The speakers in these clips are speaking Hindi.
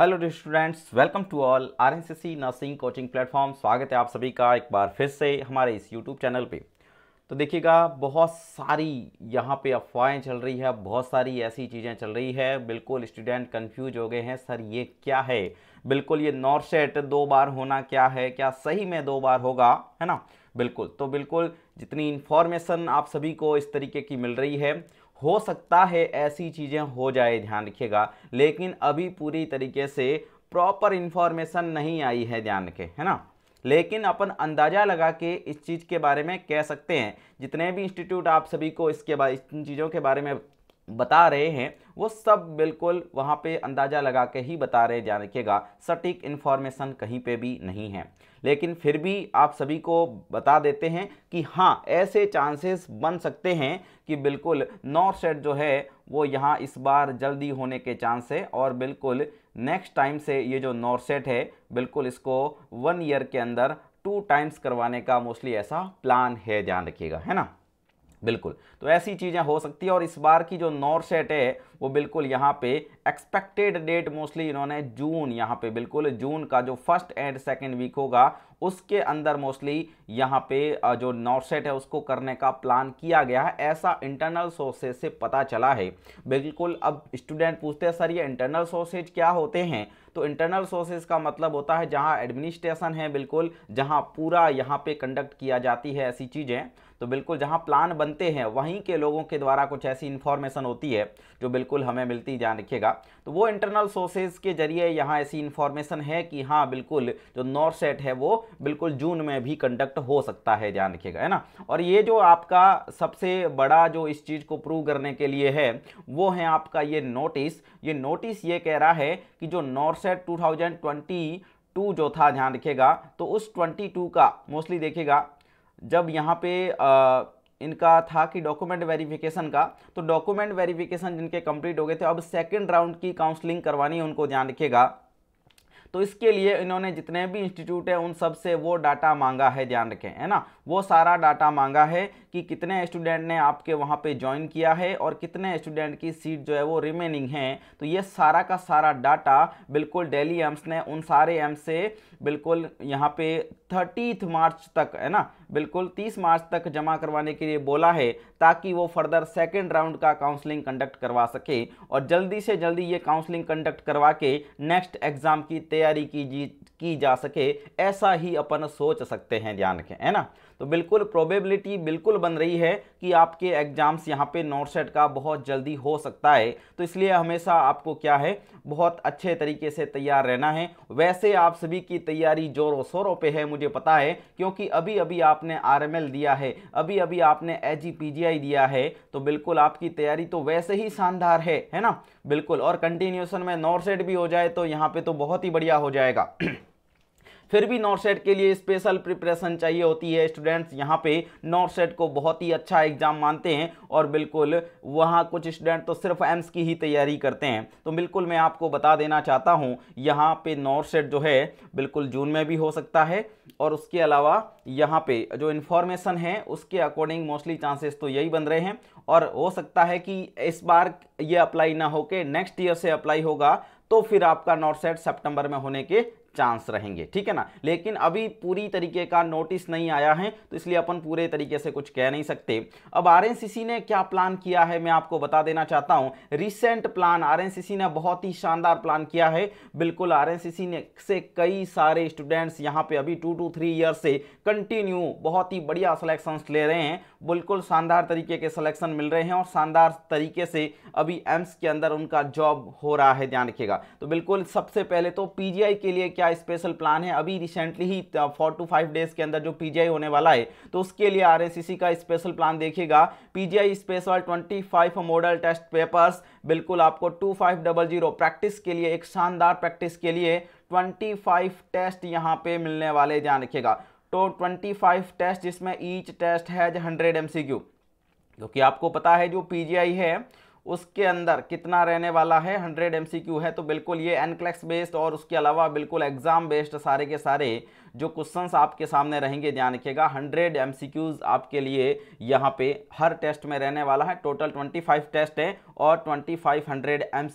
hello students welcome to all R N C C nursing coaching platform स्वागत है आप सभी का एक बार फिर से हमारे इस यूट्यूब चैनल पे तो देखिएगा बहुत सारी यहाँ पे अफवाहें चल रही है बहुत सारी ऐसी चीज़ें चल रही है बिल्कुल स्टूडेंट कंफ्यूज हो गए हैं सर ये क्या है बिल्कुल ये नॉर्सेट दो बार होना क्या है क्या सही में दो बार होगा है ना बिल्कुल तो बिल्कुल जितनी इन्फॉर्मेशन आप सभी को इस तरीके की मिल रही है हो सकता है ऐसी चीज़ें हो जाए ध्यान रखिएगा लेकिन अभी पूरी तरीके से प्रॉपर इन्फॉर्मेशन नहीं आई है ध्यान के है ना लेकिन अपन अंदाज़ा लगा के इस चीज़ के बारे में कह सकते हैं जितने भी इंस्टीट्यूट आप सभी को इसके बारे इन चीज़ों के बारे में बता रहे हैं वो सब बिल्कुल वहाँ पे अंदाज़ा लगा के ही बता रहे जा रखिएगा सटीक इन्फॉर्मेशन कहीं पे भी नहीं है लेकिन फिर भी आप सभी को बता देते हैं कि हाँ ऐसे चांसेस बन सकते हैं कि बिल्कुल नॉर्थ सेट जो है वो यहाँ इस बार जल्दी होने के चांस है और बिल्कुल नेक्स्ट टाइम से ये जो नॉर्थ सेट है बिल्कुल इसको वन ईयर के अंदर टू टाइम्स करवाने का मोस्टली ऐसा प्लान है ध्यान रखिएगा है ना बिल्कुल तो ऐसी चीज़ें हो सकती है और इस बार की जो नॉर्सेट है वो बिल्कुल यहाँ पे एक्सपेक्टेड डेट मोस्टली इन्होंने जून यहाँ पे बिल्कुल जून का जो फर्स्ट एंड सेकेंड वीक होगा उसके अंदर मोस्टली यहाँ पे जो नॉर्सेट है उसको करने का प्लान किया गया है ऐसा इंटरनल सोर्सेज से पता चला है बिल्कुल अब स्टूडेंट पूछते हैं सर ये इंटरनल सोर्सेज क्या होते हैं तो इंटरनल सोर्सेज का मतलब होता है जहाँ एडमिनिस्ट्रेशन है बिल्कुल जहाँ पूरा यहाँ पे कंडक्ट किया जाती है ऐसी चीज़ें तो बिल्कुल जहाँ प्लान बनते हैं वहीं के लोगों के द्वारा कुछ ऐसी इन्फॉर्मेशन होती है जो बिल्कुल हमें मिलती ध्यान रखिएगा तो वो इंटरनल सोर्सेज के जरिए यहाँ ऐसी इन्फॉर्मेशन है कि हाँ बिल्कुल जो नॉर्थ सेट है वो बिल्कुल जून में भी कंडक्ट हो सकता है ध्यान रखिएगा है ना और ये जो आपका सबसे बड़ा जो इस चीज़ को प्रूव करने के लिए है वो है आपका ये नोटिस ये नोटिस ये कह रहा है कि जो नॉर्थ सेट टू जो था ध्यान रखिएगा तो उस 22 का मोस्टली देखिएगा जब यहाँ पे आ, इनका था कि डॉक्यूमेंट वेरिफिकेशन का तो डॉक्यूमेंट वेरिफिकेशन जिनके कंप्लीट हो गए थे अब सेकंड राउंड की काउंसलिंग करवानी है उनको ध्यान रखिएगा तो इसके लिए इन्होंने जितने भी इंस्टीट्यूट हैं उन सब से वो डाटा मांगा है ध्यान रखें है ना वो सारा डाटा मांगा है कि कितने स्टूडेंट ने आपके वहाँ पे ज्वाइन किया है और कितने स्टूडेंट की सीट जो है वो रिमेनिंग है तो ये सारा का सारा डाटा बिल्कुल डेली एम्स ने उन सारे एम्स से बिल्कुल यहाँ पे थर्टीथ मार्च तक है ना बिल्कुल 30 मार्च तक जमा करवाने के लिए बोला है ताकि वो फर्दर सेकेंड राउंड का काउंसलिंग कंडक्ट करवा सके और जल्दी से जल्दी ये काउंसलिंग कंडक्ट करवा के नेक्स्ट एग्ज़ाम की तैयारी की की जा सके ऐसा ही अपन सोच सकते हैं ध्यान रखें है ना तो बिल्कुल प्रोबेबिलिटी बिल्कुल बन रही है कि आपके एग्जाम्स यहाँ पे नोट सेट का बहुत जल्दी हो सकता है तो इसलिए हमेशा आपको क्या है बहुत अच्छे तरीके से तैयार रहना है वैसे आप सभी की तैयारी जोरों शोरों पे है मुझे पता है क्योंकि अभी अभी आपने आर दिया है अभी अभी आपने एच दिया है तो बिल्कुल आपकी तैयारी तो वैसे ही शानदार है है ना बिल्कुल और कंटिन्यूसन में नोट सेट भी हो जाए तो यहाँ पे तो बहुत ही बढ़िया हो जाएगा फिर भी नॉर्थ सेट के लिए स्पेशल प्रिपरेशन चाहिए होती है स्टूडेंट्स यहाँ पे नॉर्थ सेट को बहुत ही अच्छा एग्जाम मानते हैं और बिल्कुल वहाँ कुछ स्टूडेंट तो सिर्फ एम्स की ही तैयारी करते हैं तो बिल्कुल मैं आपको बता देना चाहता हूँ यहाँ पे नॉर्थ सेट जो है बिल्कुल जून में भी हो सकता है और उसके अलावा यहाँ पे जो इन्फॉर्मेशन है उसके अकॉर्डिंग मोस्टली चांसेस तो यही बन रहे हैं और हो सकता है कि इस बार ये अप्लाई ना होके नेक्स्ट ईयर से अप्लाई होगा तो फिर आपका नॉर्थ सेट सेप्टेम्बर में होने के चांस रहेंगे ठीक है ना लेकिन अभी पूरी तरीके का नोटिस नहीं आया है तो इसलिए अपन पूरे तरीके से कुछ कह नहीं सकते अब आर ने क्या प्लान किया है मैं आपको बता देना चाहता हूँ रिसेंट प्लान आर ने बहुत ही शानदार प्लान किया है बिल्कुल आर ने से कई सारे स्टूडेंट्स यहाँ पे अभी टू टू थ्री ईयर से कंटिन्यू बहुत ही बढ़िया सलेक्शन ले रहे हैं बिल्कुल शानदार तरीके के सिलेक्शन मिल रहे हैं और शानदार तरीके से अभी एम्स के अंदर उनका जॉब हो रहा है ध्यान रखिएगा तो बिल्कुल सबसे पहले तो पीजीआई के लिए क्या स्पेशल प्लान है अभी रिसेंटली ही फोर टू फाइव डेज के अंदर जो पीजीआई होने वाला है तो उसके लिए आर का स्पेशल प्लान देखिएगा PGI special twenty five model test papers बिल्कुल आपको two five double zero practice के लिए एक शानदार प्रैक्टिस के लिए 25 टेस्ट यहाँ पे मिलने वाले ध्यान रखिएगा तो 25 टेस्ट जिसमें ईच टेस्ट हैज 100 एमसीक्यू क्योंकि आपको पता है जो पीजीआई है उसके अंदर कितना रहने वाला है 100 एमसीक्यू है तो बिल्कुल ये एनक्लेक्स बेस्ड e और उसके अलावा बिल्कुल एग्ज़ाम बेस्ड सारे के सारे जो क्वेश्चंस आपके सामने रहेंगे ध्यान रखिएगा हंड्रेड एम आपके लिए यहाँ पे हर टेस्ट में रहने वाला है टोटल ट्वेंटी फाइव टेस्ट है और ट्वेंटी फाइव हंड्रेड एम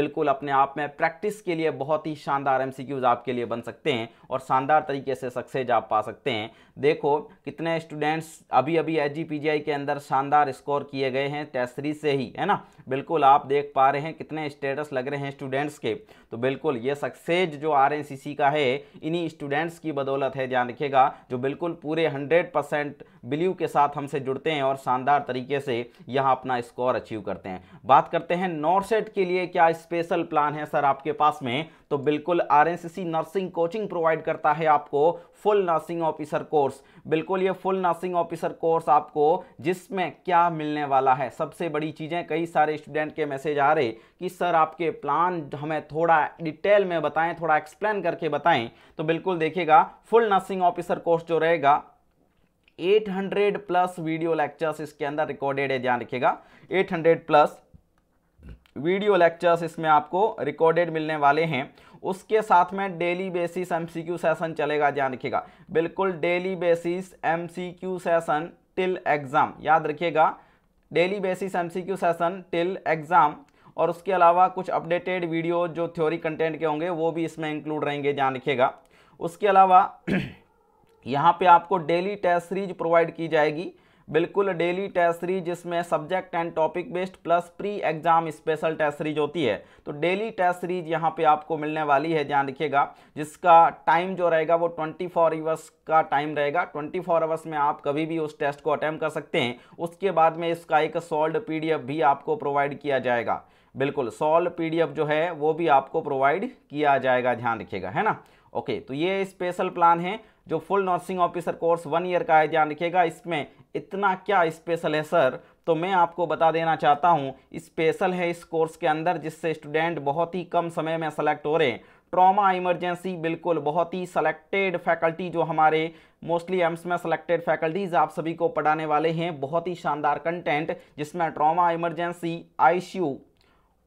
बिल्कुल अपने आप में प्रैक्टिस के लिए बहुत ही शानदार एम आपके लिए बन सकते हैं और शानदार तरीके से सक्सेज आप पा सकते हैं देखो कितने स्टूडेंट्स अभी अभी एच के अंदर शानदार स्कोर किए गए हैं टेस्ट थ्री से ही है ना बिल्कुल आप देख पा रहे हैं कितने स्टेटस लग रहे हैं स्टूडेंट्स के तो बिल्कुल ये सक्सेज जो आर का है इन्हीं स्टूडेंट्स की बदौलत है ध्यान रखिएगा जो बिल्कुल पूरे हंड्रेड परसेंट बिलीव के साथ हमसे जुड़ते हैं और शानदार तरीके से यहाँ अपना स्कोर अचीव करते हैं बात करते हैं नॉर्सेट के लिए क्या स्पेशल प्लान है सर आपके पास में तो बिल्कुल आरएनसीसी नर्सिंग कोचिंग प्रोवाइड करता है आपको फुल नर्सिंग ऑफिसर कोर्स बिल्कुल ये फुल नर्सिंग ऑफिसर कोर्स आपको जिसमें क्या मिलने वाला है सबसे बड़ी चीज़ें कई सारे स्टूडेंट के मैसेज आ रहे कि सर आपके प्लान हमें थोड़ा डिटेल में बताएं थोड़ा एक्सप्लेन करके बताएं तो बिल्कुल देखिएगा फुल नर्सिंग ऑफिसर कोर्स जो रहेगा 800 प्लस वीडियो लेक्चर्स इसके अंदर रिकॉर्डेड है ध्यान रखिएगा 800 प्लस वीडियो लेक्चर्स इसमें आपको रिकॉर्डेड मिलने वाले हैं उसके साथ में डेली बेसिस एमसीक्यू सेशन चलेगा ध्यान रखिएगा बिल्कुल daily basis MCQ session till exam याद रखिएगा daily basis MCQ session till exam और उसके अलावा कुछ अपडेटेड वीडियो जो थ्योरी कंटेंट के होंगे वो भी इसमें इंक्लूड रहेंगे ध्यान रखिएगा उसके अलावा यहाँ पे आपको डेली टेस्ट सीरीज प्रोवाइड की जाएगी बिल्कुल डेली टेस्ट सीरीज जिसमें subject and topic based plus pre exam special test series होती है तो डेली टेस्ट सीरीज यहाँ पे आपको मिलने वाली है ध्यान रखिएगा जिसका टाइम जो रहेगा वो 24 फोर आवर्स का टाइम रहेगा 24 फोर आवर्स में आप कभी भी उस टेस्ट को अटैम्प कर सकते हैं उसके बाद में इसका एक सॉल्व पी भी आपको प्रोवाइड किया जाएगा बिल्कुल सॉल्व पी जो है वो भी आपको प्रोवाइड किया जाएगा ध्यान रखिएगा है ना ओके तो ये स्पेशल प्लान है जो full nursing officer course one year का है ध्यान रखिएगा इसमें इतना क्या स्पेशल है सर तो मैं आपको बता देना चाहता हूँ स्पेशल है इस कोर्स के अंदर जिससे स्टूडेंट बहुत ही कम समय में सेलेक्ट हो रहे हैं ट्रॉमा इमरजेंसी बिल्कुल बहुत ही सेलेक्टेड फैकल्टी जो हमारे मोस्टली एम्स में सेलेक्टेड फैकल्टीज़ आप सभी को पढ़ाने वाले हैं बहुत ही शानदार कंटेंट जिसमें ट्रॉमा इमरजेंसी आईसीयू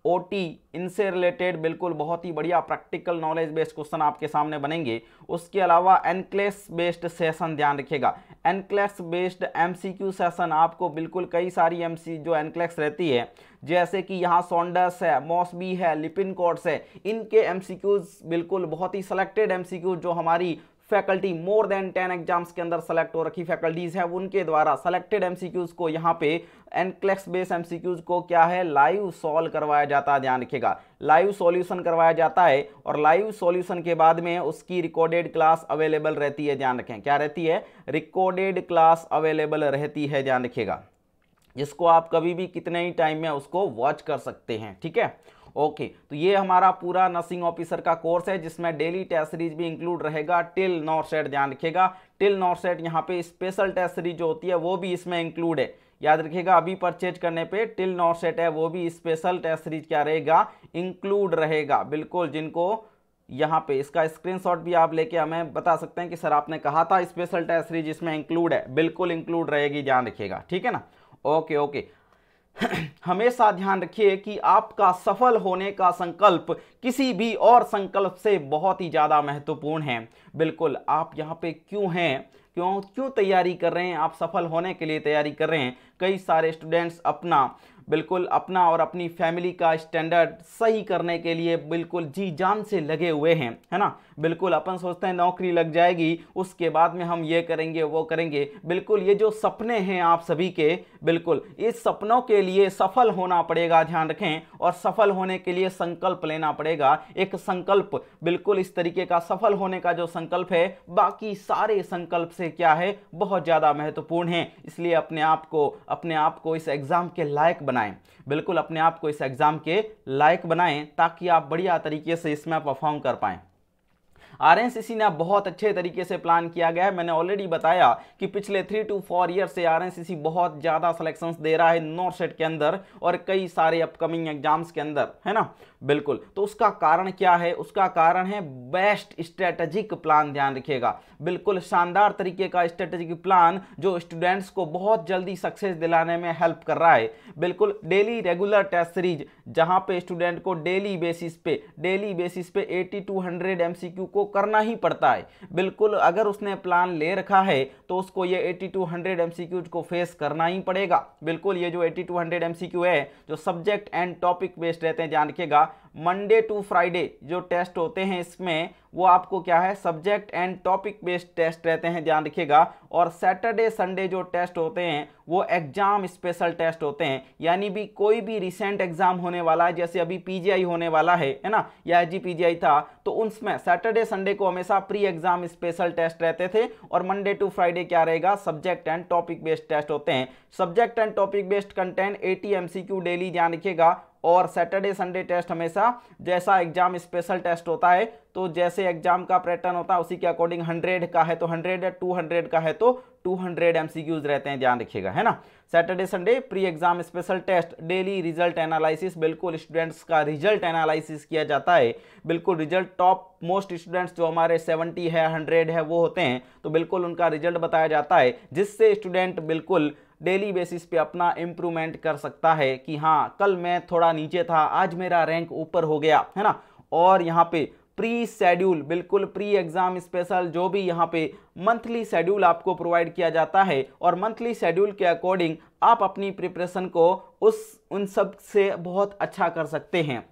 ओ इनसे रिलेटेड बिल्कुल बहुत ही बढ़िया प्रैक्टिकल नॉलेज बेस्ड क्वेश्चन आपके सामने बनेंगे उसके अलावा एनक्लेस बेस्ड सेशन ध्यान रखिएगा एनक्लेक्स बेस्ड एमसीक्यू सेशन आपको बिल्कुल कई सारी एमसी जो एनक्लेक्स रहती है जैसे कि यहाँ सोंडस है मॉसबी है लिपिन कोर्ट्स है इनके एमसीक्यूज बिल्कुल बहुत ही सिलेक्टेड एमसीक्यू जो हमारी faculty more than ten exams के अंदर सेलेक्ट हो रखी फैकल्टीज हैं उनके द्वारा सेलेक्टेड एमसीक्यूज को यहाँ पे एनक्लेक्स बेस एमसीक्यूज को क्या है लाइव सॉल्व करवाया जाता है ध्यान रखिएगा लाइव सॉल्यूशन करवाया जाता है और लाइव सॉल्यूशन के बाद में उसकी रिकॉर्डेड क्लास अवेलेबल रहती है ध्यान रखें क्या रहती है रिकॉर्डेड क्लास अवेलेबल रहती है ध्यान रखिएगा जिसको आप कभी भी कितने ही टाइम में उसको वॉच कर सकते हैं ठीक है ओके तो ये हमारा पूरा नर्सिंग ऑफिसर का कोर्स है जिसमें डेली टेस्ट सीरीज भी इंक्लूड रहेगा टिल नॉर्थ सेट ध्यान रखिएगा टिल नॉर्थ सेट यहाँ पे स्पेशल टेस्ट सीरीज जो होती है वो भी इसमें इंक्लूड है याद रखिएगा अभी परचेज करने पे टिल नॉर्थ सेट है वो भी स्पेशल टेस्ट सीरीज क्या रहेगा इंक्लूड रहेगा बिल्कुल जिनको यहाँ पे इसका स्क्रीनशॉट भी आप लेके हमें बता सकते हैं कि सर आपने कहा था स्पेशल टेस्ट सीरीज इसमें इंक्लूड है बिल्कुल इंक्लूड रहेगी ध्यान रखिएगा ठीक है ना ओके ओके हमेशा ध्यान रखिए कि आपका सफल होने का संकल्प किसी भी और संकल्प से बहुत ही ज़्यादा महत्वपूर्ण है बिल्कुल आप यहाँ पे क्यों हैं क्यों क्यों तैयारी कर रहे हैं आप सफल होने के लिए तैयारी कर रहे हैं कई सारे स्टूडेंट्स अपना बिल्कुल अपना और अपनी फैमिली का स्टैंडर्ड सही करने के लिए बिल्कुल जी जान से लगे हुए हैं है ना बिल्कुल अपन सोचते हैं नौकरी लग जाएगी उसके बाद में हम ये करेंगे वो करेंगे बिल्कुल ये जो सपने हैं आप सभी के बिल्कुल इस सपनों के लिए सफल होना पड़ेगा ध्यान रखें और सफल होने के लिए संकल्प लेना पड़ेगा एक संकल्प बिल्कुल इस तरीके का सफल होने का जो संकल्प है बाकी सारे संकल्प से क्या है बहुत ज़्यादा महत्वपूर्ण है इसलिए अपने आप को अपने आप को इस एग्ज़ाम के लायक बनाएं बिल्कुल अपने आप को इस एग्ज़ाम के लायक बनाएं ताकि आप बढ़िया तरीके से इसमें परफॉर्म कर पाएं आर ने बहुत अच्छे तरीके से प्लान किया गया है मैंने ऑलरेडी बताया कि पिछले थ्री टू फोर ईयर से आर बहुत ज़्यादा सिलेक्शंस दे रहा है नॉर्थ सेट के अंदर और कई सारे अपकमिंग एग्जाम्स के अंदर है ना बिल्कुल तो उसका कारण क्या है उसका कारण है बेस्ट स्ट्रेटजिक प्लान ध्यान रखिएगा बिल्कुल शानदार तरीके का स्ट्रेटजिक प्लान जो स्टूडेंट्स को बहुत जल्दी सक्सेस दिलाने में हेल्प कर रहा है बिल्कुल डेली रेगुलर टेस्ट सीरीज जहां पे स्टूडेंट को डेली बेसिस पे डेली बेसिस पे 80 टू 100 एमसीक्यू को करना ही पड़ता है बिल्कुल अगर उसने प्लान ले रखा है तो उसको ये 80 टू 100 एमसीक्यू को फेस करना ही पड़ेगा बिल्कुल ये जो 80 टू 100 एमसीक्यू है जो सब्जेक्ट एंड टॉपिक बेस्ड रहते हैं ध्यान रखिएगा मंडे टू फ्राइडे जो टेस्ट होते हैं इसमें वो आपको क्या है subject and topic based test रहते हैं ध्यान रखिएगा और सैटरडे संडे जो टेस्ट होते हैं वो एग्जाम स्पेशल टेस्ट होते हैं यानी भी कोई भी रिसेंट एग्जाम होने वाला है जैसे अभी पीजीआई होने वाला है है ना या जी पीजीआई था तो उसमें सैटरडे संडे को हमेशा प्री एग्जाम स्पेशल टेस्ट रहते थे और मंडे टू फ्राइडे क्या रहेगा subject and topic based test होते हैं subject and topic based content A T daily ध्यान रखिएगा और सैटरडे संडे टेस्ट हमेशा जैसा एग्जाम स्पेशल टेस्ट होता है तो जैसे एग्जाम का पैटर्न होता है उसी के अकॉर्डिंग हंड्रेड का है तो हंड्रेड या टू हंड्रेड का है तो टू हंड्रेड एम रहते हैं ध्यान रखिएगा है ना Saturday Sunday pre exam special test daily result analysis बिल्कुल स्टूडेंट्स का रिजल्ट एनालिसिस किया जाता है बिल्कुल रिजल्ट टॉप मोस्ट स्टूडेंट्स जो हमारे 70 है 100 है वो होते हैं तो बिल्कुल उनका रिजल्ट बताया जाता है जिससे स्टूडेंट बिल्कुल डेली बेसिस पे अपना इम्प्रूवमेंट कर सकता है कि हाँ कल मैं थोड़ा नीचे था आज मेरा रैंक ऊपर हो गया है ना और यहाँ पे प्री शेड्यूल बिल्कुल प्री एग्ज़ाम स्पेशल जो भी यहाँ पे मंथली शेड्यूल आपको प्रोवाइड किया जाता है और मंथली शेड्यूल के अकॉर्डिंग आप अपनी प्रिपरेशन को उस उन सब से बहुत अच्छा कर सकते हैं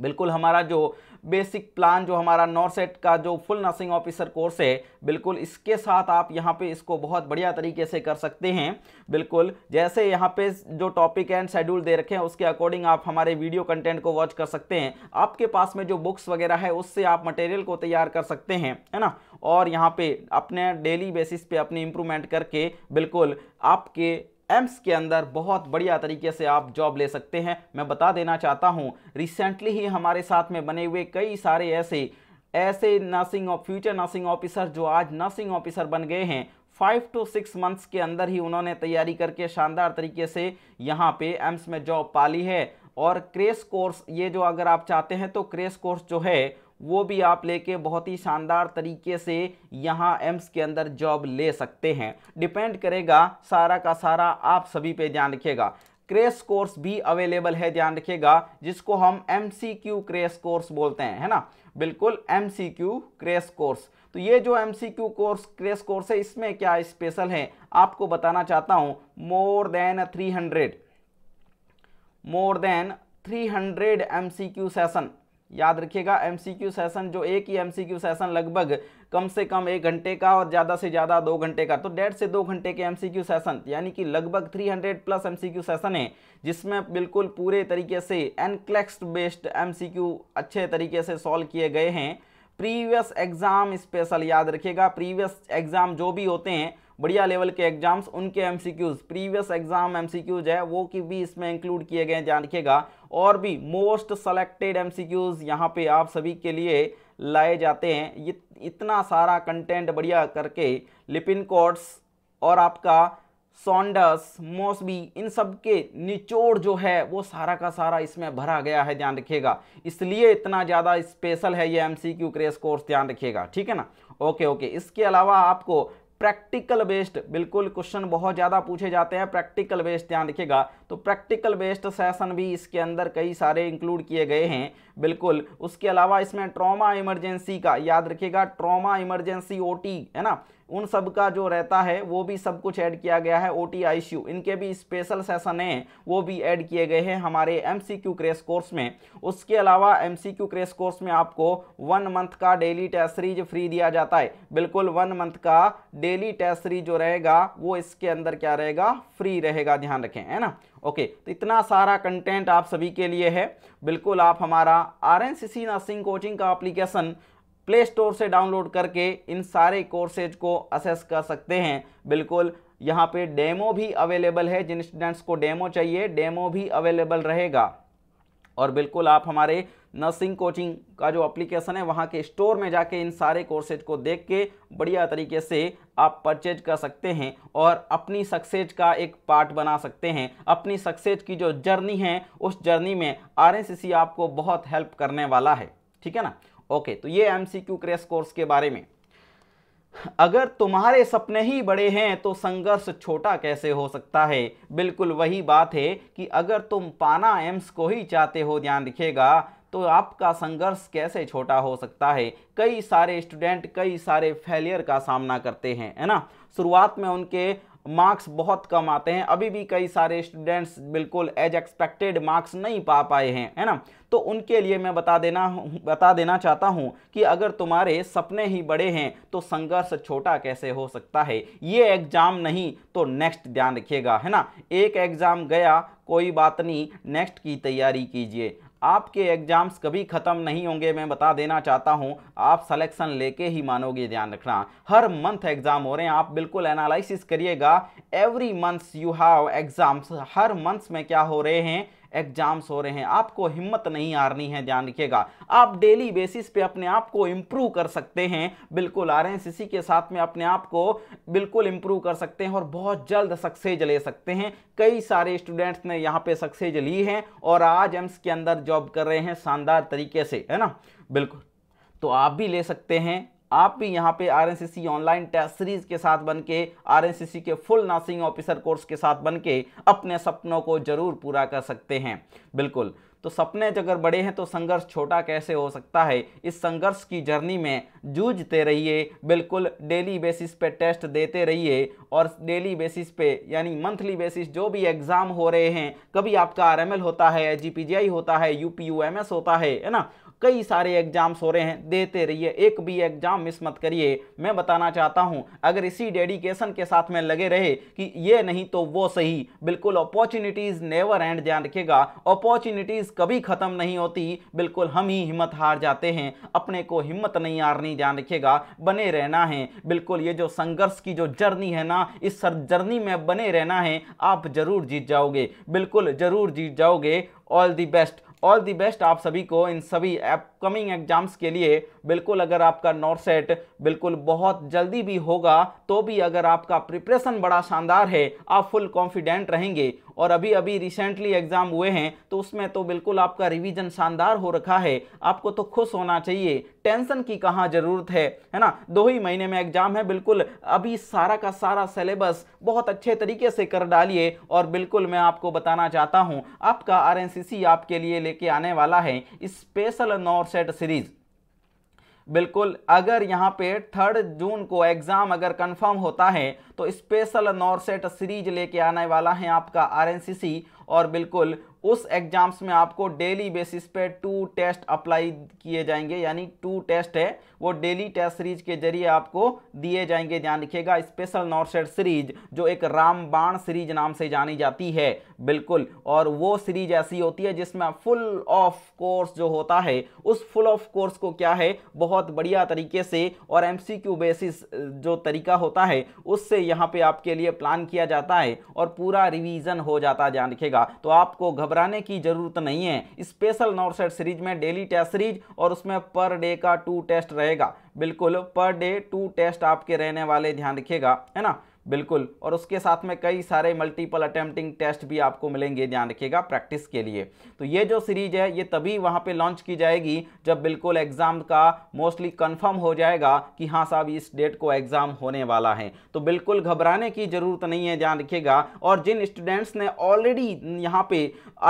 बिल्कुल हमारा जो बेसिक प्लान जो हमारा नॉर्सेट का जो फुल नर्सिंग ऑफिसर कोर्स है बिल्कुल इसके साथ आप यहाँ पे इसको बहुत बढ़िया तरीके से कर सकते हैं बिल्कुल जैसे यहाँ पे जो टॉपिक एंड शेड्यूल दे रखे हैं उसके अकॉर्डिंग आप हमारे वीडियो कंटेंट को वॉच कर सकते हैं आपके पास में जो बुक्स वगैरह है उससे आप मटेरियल को तैयार कर सकते हैं है ना और यहाँ पर अपने डेली बेसिस पर अपनी इम्प्रूवमेंट करके बिल्कुल आपके एम्स के अंदर बहुत बढ़िया तरीके से आप जॉब ले सकते हैं मैं बता देना चाहता हूँ रिसेंटली ही हमारे साथ में बने हुए कई सारे ऐसे ऐसे nursing of future nursing officer जो आज नर्सिंग ऑफिसर बन गए हैं फाइव टू सिक्स मंथ्स के अंदर ही उन्होंने तैयारी करके शानदार तरीके से यहाँ पे एम्स में जॉब पाली है और क्रेश कोर्स ये जो अगर आप चाहते हैं तो क्रेश कोर्स जो है वो भी आप लेके बहुत ही शानदार तरीके से यहाँ एम्स के अंदर जॉब ले सकते हैं डिपेंड करेगा सारा का सारा आप सभी पे ध्यान रखिएगा क्रेश कोर्स भी अवेलेबल है ध्यान रखिएगा जिसको हम M C Q crash course बोलते हैं है ना बिल्कुल M C Q crash course तो ये जो M C Q course crash course है इसमें क्या स्पेशल है आपको बताना चाहता हूँ more than three hundred more than three hundred M C Q session याद रखिएगा एमसीक्यू सेशन जो एक ही एमसीक्यू सेशन लगभग कम से कम एक घंटे का और ज़्यादा से ज़्यादा दो घंटे का तो डेढ़ से दो घंटे के एमसीक्यू सेशन यानी कि लगभग 300 प्लस एमसीक्यू सेशन है जिसमें बिल्कुल पूरे तरीके से एनक्लेक्स बेस्ड एमसीक्यू अच्छे तरीके से सॉल्व किए गए हैं प्रीवियस एग्जाम स्पेशल याद रखिएगा प्रीवियस एग्जाम जो भी होते हैं बढ़िया लेवल के एग्जाम्स उनके एमसीक्यूज प्रीवियस एग्जाम एमसीक्यूज है वो की भी इसमें इंक्लूड किए गए ध्यान रखिएगा और भी मोस्ट सेलेक्टेड एमसीक्यूज यहाँ पे आप सभी के लिए लाए जाते हैं इतना सारा कंटेंट बढ़िया करके लिपिन कोड्स और आपका सॉन्डस मोसबी इन सब के निचोड़ जो है वो सारा का सारा इसमें भरा गया है ध्यान रखिएगा इसलिए इतना ज़्यादा स्पेशल है ये M C Q crash course ध्यान रखिएगा ठीक है ना ओके ओके इसके अलावा आपको प्रैक्टिकल बेस्ड बिल्कुल क्वेश्चन बहुत ज़्यादा पूछे जाते हैं प्रैक्टिकल बेस्ड ध्यान रखिएगा तो प्रैक्टिकल बेस्ड सेशन भी इसके अंदर कई सारे इंक्लूड किए गए हैं बिल्कुल उसके अलावा इसमें ट्रॉमा इमरजेंसी का याद रखिएगा ट्रॉमा इमरजेंसी ओटी है ना उन सब का जो रहता है वो भी सब कुछ ऐड किया गया है ओ टी आई सी इनके भी स्पेशल सेशन हैं वो भी ऐड किए गए हैं हमारे M C Q crash course में उसके अलावा M C Q crash course में आपको वन मंथ का डेली टेस्ट सीरीज फ्री दिया जाता है बिल्कुल वन मंथ का डेली टेस्ट सीरीज जो रहेगा वो इसके अंदर क्या रहेगा फ्री रहेगा ध्यान रखें है ना ओके तो इतना सारा कंटेंट आप सभी के लिए है बिल्कुल आप हमारा R N C nursing coaching का अप्लीकेशन प्ले स्टोर से डाउनलोड करके इन सारे कोर्सेज को असेस कर सकते हैं बिल्कुल यहाँ पे डेमो भी अवेलेबल है जिन स्टूडेंट्स को डेमो चाहिए डेमो भी अवेलेबल रहेगा और बिल्कुल आप हमारे नर्सिंग कोचिंग का जो एप्लीकेशन है वहाँ के स्टोर में जाके इन सारे कोर्सेज को देख के बढ़िया तरीके से आप परचेज कर सकते हैं और अपनी सक्सेज का एक पार्ट बना सकते हैं अपनी सक्सेज की जो जर्नी है उस जर्नी में आर आपको बहुत हेल्प करने वाला है ठीक है ना ओके तो ये एमसीक्यू क्रैश कोर्स के बारे में अगर तुम्हारे सपने ही बड़े हैं तो संघर्ष छोटा कैसे हो सकता है बिल्कुल वही बात है कि अगर तुम पाना एम्स को ही चाहते हो ध्यान रखिएगा तो आपका संघर्ष कैसे छोटा हो सकता है कई सारे स्टूडेंट कई सारे फेलियर का सामना करते हैं है ना शुरुआत में उनके मार्क्स बहुत कम आते हैं अभी भी कई सारे स्टूडेंट्स बिल्कुल एज एक्सपेक्टेड मार्क्स नहीं पा पाए हैं है ना तो उनके लिए मैं बता देना बता देना चाहता हूँ कि अगर तुम्हारे सपने ही बड़े हैं तो संघर्ष छोटा कैसे हो सकता है ये एग्ज़ाम नहीं तो नेक्स्ट ध्यान रखिएगा है ना एक एग्ज़ाम गया कोई बात नहीं नेक्स्ट की तैयारी कीजिए आपके एग्जाम्स कभी ख़त्म नहीं होंगे मैं बता देना चाहता हूं आप सलेक्शन लेके ही मानोगे ध्यान रखना हर मंथ एग्ज़ाम हो रहे हैं आप बिल्कुल एनालिसिस करिएगा every months you have exams हर मंथ्स में क्या हो रहे हैं एग्जाम्स हो रहे हैं आपको हिम्मत नहीं हारनी है ध्यान रखिएगा आप डेली बेसिस पे अपने आप को इम्प्रूव कर सकते हैं बिल्कुल आर के साथ में अपने आप को बिल्कुल इम्प्रूव कर सकते हैं और बहुत जल्द सक्सेज ले सकते हैं कई सारे स्टूडेंट्स ने यहाँ पे सक्सेज ली है और आज एम्स के अंदर जॉब कर रहे हैं शानदार तरीके से है ना बिल्कुल तो आप भी ले सकते हैं आप भी यहाँ पे आरएनसीसी ऑनलाइन टेस्ट सीरीज के साथ बन के आरएनसीसी के फुल नर्सिंग ऑफिसर कोर्स के साथ बन के अपने सपनों को जरूर पूरा कर सकते हैं बिल्कुल तो सपने अगर बड़े हैं तो संघर्ष छोटा कैसे हो सकता है इस संघर्ष की जर्नी में जूझते रहिए बिल्कुल डेली बेसिस पे टेस्ट देते रहिए और डेली बेसिस पे यानी मंथली बेसिस जो भी एग्ज़ाम हो रहे हैं कभी आपका आरएमएल होता है जीपीजीआई होता है यूपीयूएमएस होता है है ना कई सारे एग्जाम्स हो रहे हैं देते रहिए एक भी एग्जाम मिस मत करिए मैं बताना चाहता हूँ अगर इसी डेडिकेशन के साथ में लगे रहे कि ये नहीं तो वो सही बिल्कुल अपॉर्चुनिटीज़ नेवर एंड ध्यान रखिएगा अपॉर्चुनिटीज़ कभी ख़त्म नहीं होती बिल्कुल हम ही हिम्मत हार जाते हैं अपने को हिम्मत नहीं हारनी ध्यान रखिएगा बने रहना है बिल्कुल ये जो संघर्ष की जो जर्नी है ना इस सर जर्नी में बने रहना है आप जरूर जीत जाओगे बिल्कुल जरूर जीत जाओगे all the best all the best आप सभी को इन सभी अपकमिंग एग्जाम्स के लिए बिल्कुल अगर आपका नॉर्थ सेट बिल्कुल बहुत जल्दी भी होगा तो भी अगर आपका प्रिपरेशन बड़ा शानदार है आप फुल कॉन्फिडेंट रहेंगे और अभी अभी रिसेंटली एग्ज़ाम हुए हैं तो उसमें तो बिल्कुल आपका रिवीजन शानदार हो रखा है आपको तो खुश होना चाहिए टेंशन की कहाँ ज़रूरत है है ना दो ही महीने में एग्ज़ाम है बिल्कुल अभी सारा का सारा सिलेबस बहुत अच्छे तरीके से कर डालिए और बिल्कुल मैं आपको बताना चाहता हूँ आपका आर आपके लिए लेके आने वाला है स्पेशल सेट सीरीज़ बिल्कुल अगर यहाँ पे थर्ड जून को एग्ज़ाम अगर कंफर्म होता है तो स्पेशल नॉर्सेट सीरीज लेके आने वाला है आपका आरएनसीसी और बिल्कुल उस एग्जाम्स में आपको डेली बेसिस पे टू टेस्ट अप्लाई किए जाएंगे यानी टू टेस्ट है वो डेली टेस्ट सीरीज के जरिए आपको दिए जाएंगे ध्यान रखिएगा स्पेशल नॉर्सेट सीरीज जो एक रामबाण सीरीज नाम से जानी जाती है बिल्कुल और वो सीरीज ऐसी होती है जिसमें फुल ऑफ कोर्स जो होता है उस फुल ऑफ कोर्स को क्या है बहुत बढ़िया तरीके से और एम बेसिस जो तरीका होता है उससे यहाँ पर आपके लिए प्लान किया जाता है और पूरा रिविज़न हो जाता है ध्यान रखिएगा तो आपको घबरा घबराने की ज़रूरत नहीं है स्पेशल नॉर्सेट सीरीज में डेली टेस्ट सीरीज और उसमें पर डे का टू टेस्ट रहेगा बिल्कुल पर डे टू टेस्ट आपके रहने वाले ध्यान रखिएगा है ना बिल्कुल और उसके साथ में कई सारे मल्टीपल अटैम्प्टिंग टेस्ट भी आपको मिलेंगे ध्यान रखिएगा प्रैक्टिस के लिए तो ये जो सीरीज है ये तभी वहाँ पे लॉन्च की जाएगी जब बिल्कुल एग्ज़ाम का मोस्टली कंफर्म हो जाएगा कि हाँ साहब इस डेट को एग्ज़ाम होने वाला है तो बिल्कुल घबराने की ज़रूरत नहीं है ध्यान रखिएगा और जिन स्टूडेंट्स ने ऑलरेडी यहाँ पे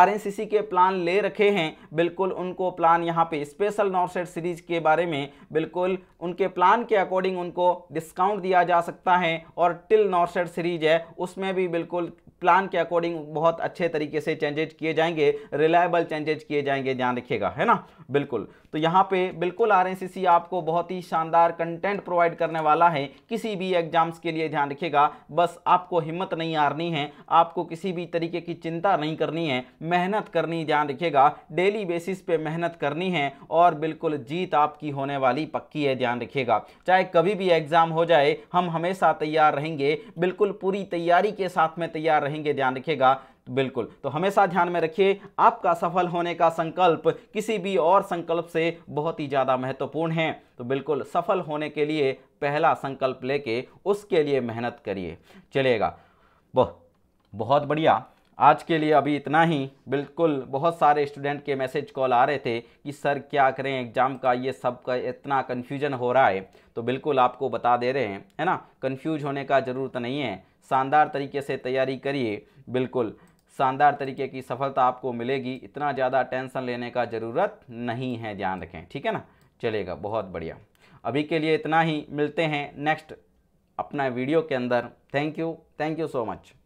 आर के प्लान ले रखे हैं बिल्कुल उनको प्लान यहाँ पे स्पेशल नॉर्सेट सीरीज के बारे में बिल्कुल उनके प्लान के अकॉर्डिंग उनको डिस्काउंट दिया जा सकता है और टिल नॉर्सेड सीरीज है उसमें भी बिल्कुल प्लान के अकॉर्डिंग बहुत अच्छे तरीके से चेंजेज किए जाएंगे रिलायबल चेंजेज किए जाएंगे ध्यान रखिएगा है ना बिल्कुल तो यहाँ पे बिल्कुल आर आपको बहुत ही शानदार कंटेंट प्रोवाइड करने वाला है किसी भी एग्जाम्स के लिए ध्यान रखिएगा बस आपको हिम्मत नहीं हारनी है आपको किसी भी तरीके की चिंता नहीं करनी है मेहनत करनी ध्यान रखिएगा डेली बेसिस पे मेहनत करनी है और बिल्कुल जीत आपकी होने वाली पक्की है ध्यान रखिएगा चाहे कभी भी एग्जाम हो जाए हम हमेशा तैयार रहेंगे बिल्कुल पूरी तैयारी के साथ में तैयार रहेंगे रहेंगे ध्यान रखिएगा तो बिल्कुल तो हमेशा ध्यान में रखिए आपका सफल होने का संकल्प किसी भी और संकल्प से बहुत ही ज़्यादा महत्वपूर्ण है तो बिल्कुल सफल होने के लिए पहला संकल्प लेके उसके लिए मेहनत करिए चलेगा बहुत बहुत बढ़िया आज के लिए अभी इतना ही बिल्कुल बहुत सारे स्टूडेंट के मैसेज कॉल आ रहे थे कि सर क्या करें एग्ज़ाम का ये सब का इतना कन्फ्यूजन हो रहा है तो बिल्कुल आपको बता दे रहे हैं है ना कन्फ्यूज होने का ज़रूरत नहीं है शानदार तरीके से तैयारी करिए बिल्कुल शानदार तरीके की सफलता आपको मिलेगी इतना ज़्यादा टेंशन लेने का ज़रूरत नहीं है ध्यान रखें ठीक है ना चलेगा बहुत बढ़िया अभी के लिए इतना ही मिलते हैं नेक्स्ट अपना वीडियो के अंदर thank you thank you so much